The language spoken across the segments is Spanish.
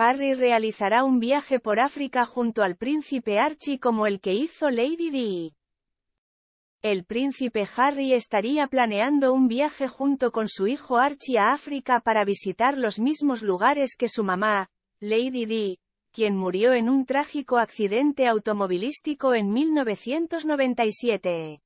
Harry realizará un viaje por África junto al príncipe Archie como el que hizo Lady Di. El príncipe Harry estaría planeando un viaje junto con su hijo Archie a África para visitar los mismos lugares que su mamá, Lady Di, quien murió en un trágico accidente automovilístico en 1997.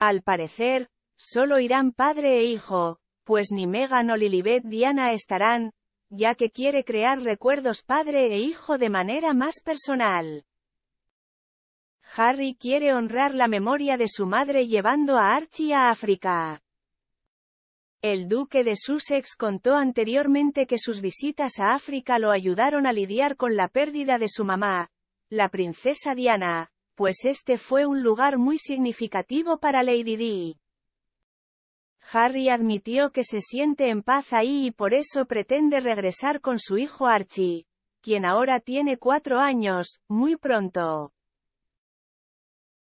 Al parecer, solo irán padre e hijo, pues ni Meghan o Lilibet Diana estarán, ya que quiere crear recuerdos padre e hijo de manera más personal. Harry quiere honrar la memoria de su madre llevando a Archie a África. El duque de Sussex contó anteriormente que sus visitas a África lo ayudaron a lidiar con la pérdida de su mamá, la princesa Diana, pues este fue un lugar muy significativo para Lady Di. Harry admitió que se siente en paz ahí y por eso pretende regresar con su hijo Archie, quien ahora tiene cuatro años, muy pronto.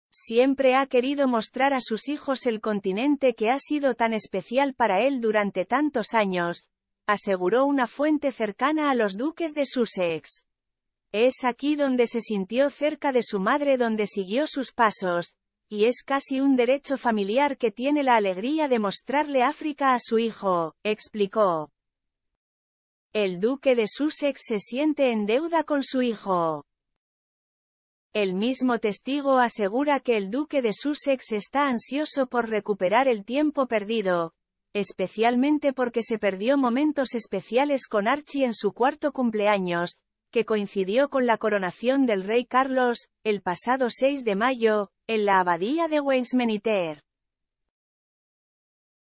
Siempre ha querido mostrar a sus hijos el continente que ha sido tan especial para él durante tantos años, aseguró una fuente cercana a los duques de Sussex. Es aquí donde se sintió cerca de su madre donde siguió sus pasos, y es casi un derecho familiar que tiene la alegría de mostrarle África a su hijo, explicó. El duque de Sussex se siente en deuda con su hijo. El mismo testigo asegura que el duque de Sussex está ansioso por recuperar el tiempo perdido, especialmente porque se perdió momentos especiales con Archie en su cuarto cumpleaños, que coincidió con la coronación del rey Carlos, el pasado 6 de mayo, en la abadía de Westminster.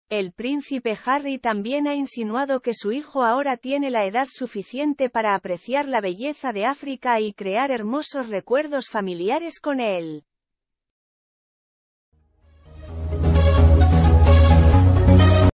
El príncipe Harry también ha insinuado que su hijo ahora tiene la edad suficiente para apreciar la belleza de África y crear hermosos recuerdos familiares con él.